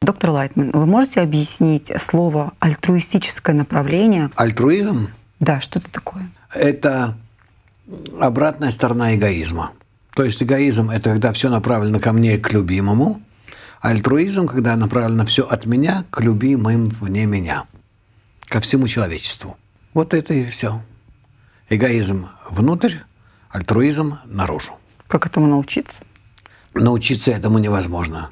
Доктор Лайтман, вы можете объяснить слово альтруистическое направление? Альтруизм? Да, что это такое? Это обратная сторона эгоизма. То есть эгоизм – это когда все направлено ко мне, к любимому. А альтруизм – когда направлено все от меня к любимым вне меня, ко всему человечеству. Вот это и все. Эгоизм внутрь, альтруизм наружу. Как этому научиться? Научиться этому невозможно.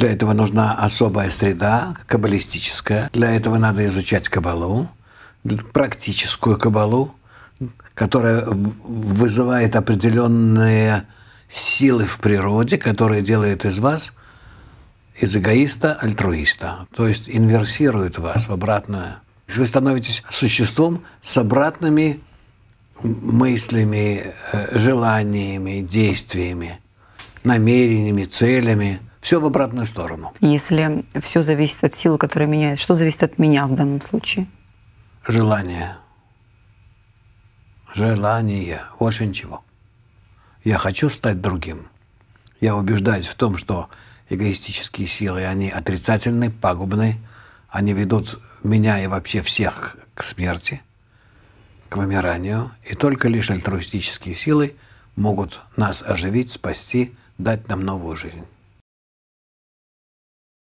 Для этого нужна особая среда, каббалистическая. Для этого надо изучать каббалу, практическую каббалу, которая вызывает определенные силы в природе, которые делают из вас из эгоиста альтруиста, то есть инверсирует вас в обратное. Вы становитесь существом с обратными мыслями, э, желаниями, действиями, намерениями, целями – все в обратную сторону. Если все зависит от силы, которая меняет, что зависит от меня в данном случае? Желание. Желание. Очень чего. Я хочу стать другим. Я убеждаюсь в том, что эгоистические силы, они отрицательны, пагубны, они ведут меня и вообще всех к смерти, к вымиранию, и только лишь альтруистические силы могут нас оживить, спасти, дать нам новую жизнь.